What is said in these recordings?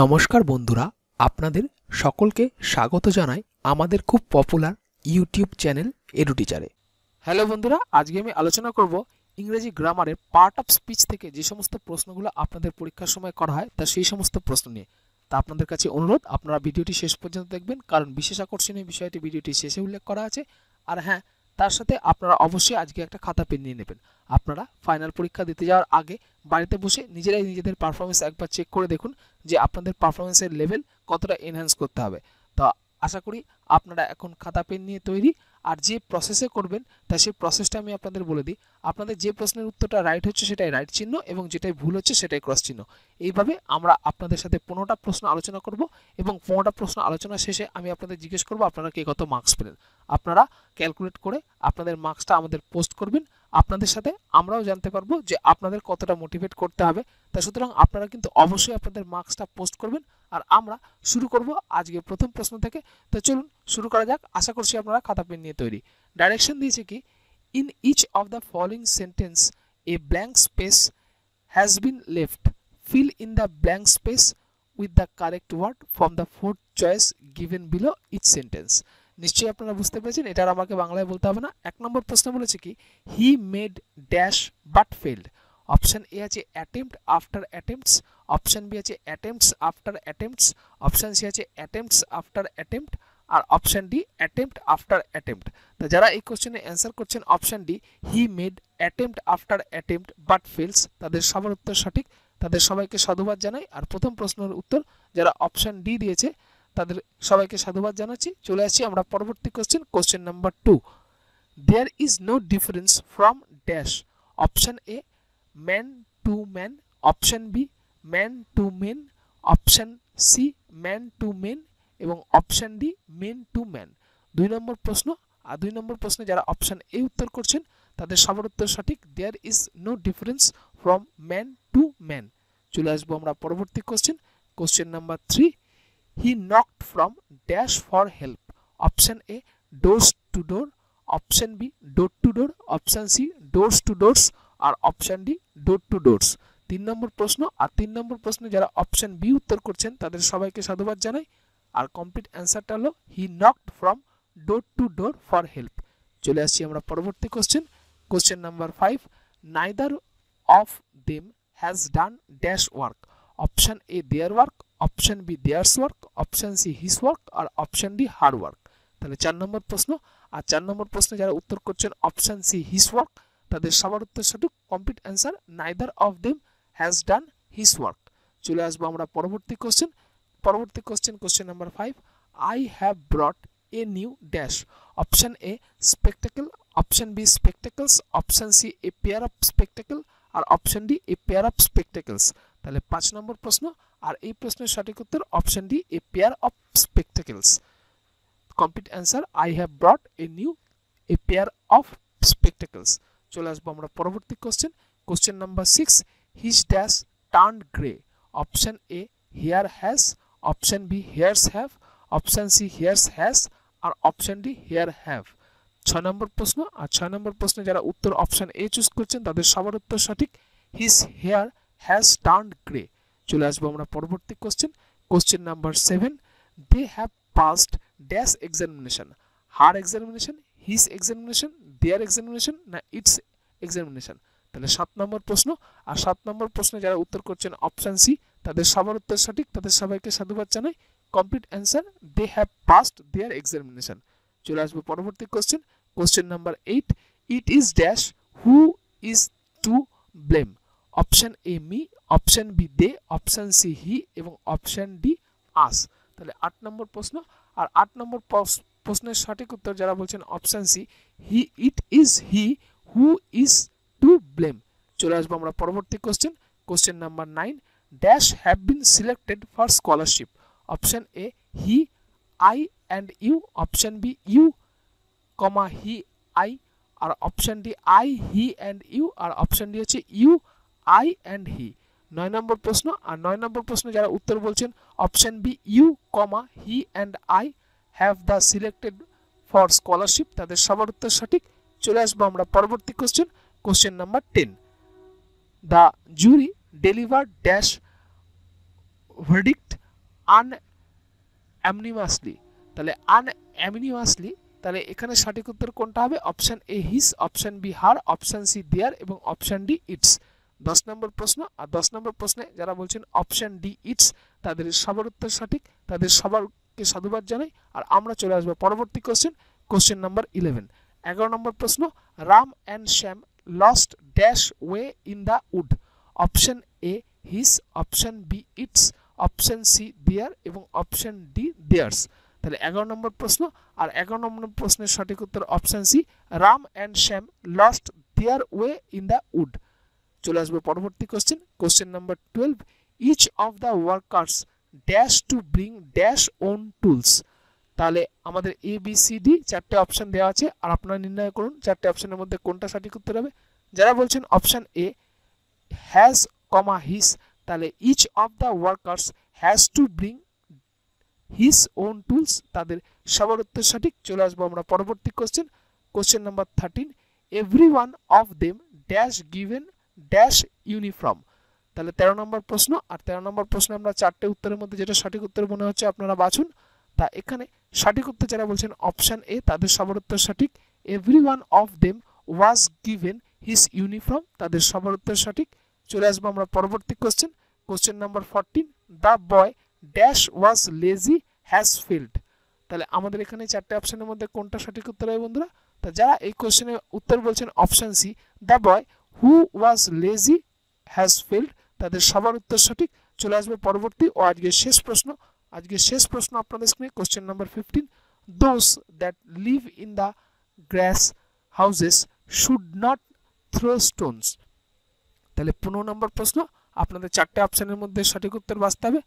নমস্কার বন্ধুরা আপনাদের সকলকে স্বাগত জানাই আমাদের খুব পপুলার ইউটিউব চ্যানেল এডুটিচারে হ্যালো বন্ধুরা আজকে আমি আলোচনা করব ইংরেজি গ্রামারের পার্ট অফ স্পিচ থেকে যে সমস্ত প্রশ্নগুলো আপনাদের পরীক্ষার সময় করা হয় তা সেই সমস্ত প্রশ্ন নিয়ে তা আপনাদের কাছে অনুরোধ আপনারা ভিডিওটি শেষ পর্যন্ত দেখবেন কারণ বিশেষ আকর্ষণীয় বিষয়টি ভিডিওটি শেষে উল্লেখ করা আছে আর হ্যাঁ তার সাথে আপনারা অবশ্যই আজকে একটা খাতা পেন নিয়ে নেবেন আপনারা ফাইনাল পরীক্ষা দিতে যাওয়ার আগে বাড়িতে বসে নিজেরাই নিজেদের পারফরমেন্স একবার চেক করে দেখুন যে আপনাদের পারফরমেন্সের লেভেল কতটা এনহ্যান্স করতে হবে তো আশা করি আপনারা এখন খাতা পেন নিয়ে তৈরি আর যে প্রসেসে করবেন তা সেই প্রসেসটা আমি আপনাদের বলে দিই আপনাদের যে প্রশ্নের উত্তরটা রাইট হচ্ছে সেটাই রাইট চিহ্ন এবং যেটাই ভুল হচ্ছে সেটাই ক্রস চিহ্ন এইভাবে আমরা আপনাদের সাথে পনেরোটা প্রশ্ন আলোচনা করব এবং পনেরোটা প্রশ্ন আলোচনা শেষে আমি আপনাদের জিজ্ঞেস করব আপনারা কে কত মার্কস পেলেন আপনারা ক্যালকুলেট করে আপনাদের মার্কসটা আমাদের পোস্ট করবেন আপনাদের সাথে আমরাও জানতে পারবো যে আপনাদের কতটা মোটিভেট করতে হবে তা সুতরাং আপনারা কিন্তু অবশ্যই আপনাদের মার্কসটা পোস্ট করবেন আর আমরা শুরু করব আজকে প্রথম প্রশ্ন থেকে তো চলুন শুরু করা যাক আশা করছি আপনারা খাতা পেন নিয়ে তৈরি ডাইরেকশন দিয়েছে কি in each of the following sentence a blank space has been left fill in the blank space with the correct word from the fourth choice given below each sentence নিশ্চয়ই আপনারা বুঝতে পেরেছেন আর আমাকে বাংলায় বলতে হবে না এক নম্বর প্রশ্ন বলেছে কি he made dash but failed option A আছে attempt after attempts option B আছে attempts after attempts option C আছে অ্যাটেম্পটস আফটার অ্যাটেম্পট আর option D attempt after attempt তো যারা এই কোশ্চেনে অ্যান্সার করছেন option D he made attempt after attempt but fails তাদের সবার উত্তর সঠিক তাদের সবাইকে সাধুবাদ জানাই আর প্রথম প্রশ্নের উত্তর যারা অপশান ডি দিয়েছে তাদের সবাইকে সাধুবাদ জানাচ্ছি চলে আসি আমরা পরবর্তী question question number two there is no difference from dash option A man to man option B man to men option C man to men এবং option D men to man দুই নম্বর প্রশ্ন আর দুই নম্বর প্রশ্নে যারা option A উত্তর করছেন তাদের সবার উত্তর সঠিক there is no difference from man to man চলে আসবো আমরা পরবর্তী question question number three he knocked from dash for help option A doors to door option B door to door option C doors to doors আর option D door to doors তিন number প্রশ্ন আর তিন নম্বর প্রশ্নে যারা option B উত্তর করছেন তাদের সবাইকে সাধুবাদ জানাই আর কমপ্লিট অ্যান্সারটা হলো he knocked from door to door for help চলে আসছি আমরা পরবর্তী question question number five neither of them has done dash work option A their work option B theirs work option C his work আর option D hard work তাহলে চার নম্বর প্রশ্ন আর চার নম্বর প্রশ্নে যারা উত্তর করছেন অপশন সি হিস ওয়ার্ক তাদের সবার উত্তর সঠিক complete answer neither of them has done his work চলে আসবো আমরা পরবর্তী কোশ্চেন পরবর্তী question question number five I have brought a new dash option A spectacle option B spectacles option C a pair of spectacle আর option D a pair of spectacles তাহলে পাঁচ number প্রশ্ন আর এই প্রশ্নের সঠিক উত্তর option D a pair of spectacles complete answer I have brought a new A pair of spectacles চলে আসবো আমরা পরবর্তী question question number six his dash turn grey option A hair has option B hairs have option C hairs has আর option D hair have ছয় number প্রশ্ন আর ছয় নম্বর প্রশ্নে যারা উত্তর অপশন এ চুজ করছেন তাদের সবার উত্তর সঠিক his hair has turn grey চলে আসবো আমরা পরবর্তী question question number seven they have passed dash examination her examination his examination their examination না ইটস এক্সামিনেশন তাহলে সাত নম্বর প্রশ্ন আর সাত নম্বর প্রশ্নে যারা উত্তর করছেন অপশান সি তাদের সবার উত্তর সঠিক তাদের সবাইকে সাধুবাদ জানাই complete answer they have passed their examination চলে আসবো পরবর্তী question question number eight it is dash who is to blame option A me option B they option C he এবং অপশান ডি আস তাহলে আট নম্বর প্রশ্ন আর আট নম্বর প্রশ্নের সঠিক উত্তর যারা বলছেন option C he it is he who is to blame চলে আসবো আমরা পরবর্তী question question number nine dash have been selected for scholarship option A he I and you option B you comma he I আর option D I he and you আর option D হচ্ছে you I and he নয় number প্রশ্ন আর নয় number প্রশ্ন যারা উত্তর বলছেন option B you comma he and I have the selected for scholarship তাদের সবার উত্তর সঠিক চলে আসবো আমরা পরবর্তী question question number ten the jury deliver dash verdict unanimously তাহলে আন অ্যামনিমাসলি তাহলে এখানে সঠিক উত্তর কোনটা হবে option A his option B her option C their এবং অপশান ডি ইটস দশ নম্বর প্রশ্ন আর দশ নম্বর প্রশ্নে যারা বলছেন অপশান ডি ইটস তাদের সবার উত্তর সঠিক তাদের সবারকে সাধুবাদ জানাই আর আমরা চলে আসবো পরবর্তী কোশ্চেন কোশ্চেন নম্বর ইলেভেন এগারো নম্বর প্রশ্ন Ram and Shyam lost dash way in the wood option A his option B its option C their এবং অপশন ডি দেয়ার্স তাহলে এগারো নম্বর প্রশ্ন আর এগারো নম্বর প্রশ্নের সঠিক উত্তর option C Ram and Shyam lost their way in the wood চলে আসবে পরবর্তী question question number twelve each of the workers dash to bring dash own tools তাহলে আমাদের এ বি সি ডি চারটে অপশান দেওয়া আছে আর আপনারা নির্ণয় করুন চারটে অপশানের মধ্যে কোনটা সঠিক উত্তর হবে যারা বলছেন option A has comma his তাহলে each of the workers has to bring his own tools তাদের সবার উত্তর সঠিক চলে আসবো আমরা পরবর্তী question question number thirteen every one of them dash given dash uniform তাহলে তেরো নম্বর প্রশ্ন আর তেরো নম্বর প্রশ্নে আমরা চারটে উত্তরের মধ্যে যেটা সঠিক উত্তর মনে হচ্ছে আপনারা বাছুন তা এখানে সঠিক উত্তর যারা বলছেন অপশান এ তাদের সবার উত্তর সঠিক every one of them was given his uniform তাদের সবার উত্তর সঠিক চলে আসবো আমরা পরবর্তী question question number fourteen the boy dash was lazy has field তাহলে আমাদের এখানে চারটে অপশানের মধ্যে কোনটা সঠিক উত্তর হবে বন্ধুরা তা যারা এই কোশ্চেনের উত্তর বলছেন option C the boy who was lazy has failed তাদের সবার উত্তর সঠিক চলে আসবে পরবর্তী ও আজকের শেষ প্রশ্ন আজকের শেষ প্রশ্ন আপনাদের স্ক্রিনে question number fifteen those that live in the grass houses should not throw stones তাহলে পনেরো নম্বর প্রশ্ন আপনাদের চারটে অপশানের মধ্যে সঠিক উত্তর বাঁচতে হবে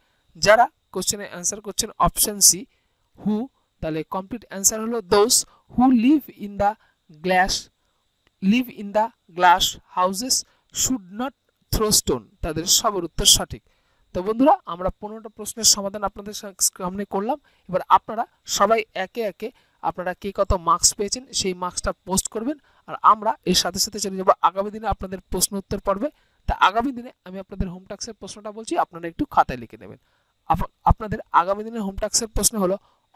যারা কোশ্চেনে অ্যান্সার করছেন অপশান সি হু তাহলে কমপ্লিট অ্যান্সার হলো those who live in the glass live in the glass houses should not throw stone তাদের সবের উত্তর সঠিক তো বন্ধুরা আমরা পনেরোটা প্রশ্নের সমাধান আপনাদের সামনে করলাম এবার আপনারা সবাই একে একে আপনারা কে কত মার্কস পেয়েছেন সেই মার্কসটা পোস্ট করবেন আর আমরা এর সাথে সাথে চলে যাবো আগামী দিনে আপনাদের প্রশ্ন উত্তর পড়বে তা আগামী দিনে আমি আপনাদের হোম টাক্সের প্রশ্নটা বলছি আপনারা একটু খাতায় লিখে নেবেন আপনাদের আগামী দিনের হোম টাক্সের প্রশ্ন হলো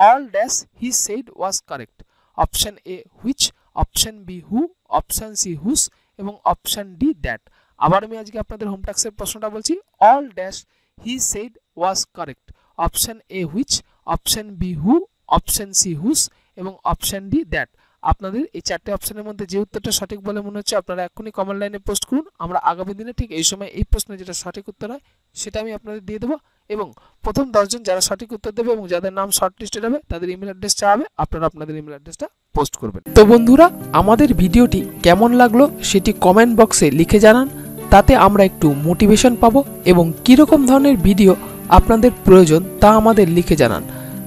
all dash he said was correct option A which option B who option C whose এবং অপশান ডি দ্যাট আবার আমি আজকে আপনাদের হোম প্রশ্নটা বলছি all dash he said was correct option A which option B who option C whose এবং option D that আপনাদের এই চারটে অপশনের মধ্যে যে উত্তরটা সঠিক বলে মনে হচ্ছে আপনারা এখনই কমেন্ট লাইনে পোস্ট করুন আমরা আগামী দিনে ঠিক এই সময় এই প্রশ্নে যেটা সঠিক উত্তর হয় সেটা আমি আপনাদের দিয়ে দেবো এবং প্রথম দশজন যারা সঠিক উত্তর দেবে এবং যাদের নাম শর্ট লিস্টেড হবে তাদের ইমেল অ্যাড্রেস চাওয়াবে আপনারা আপনাদের ইমেল অ্যাড্রেসটা পোস্ট করবেন তো বন্ধুরা আমাদের ভিডিওটি কেমন লাগলো সেটি কমেন্ট বক্সে লিখে জানান তাতে আমরা একটু মোটিভেশন পাবো এবং কীরকম ধরনের ভিডিও আপনাদের প্রয়োজন তা আমাদের লিখে জানান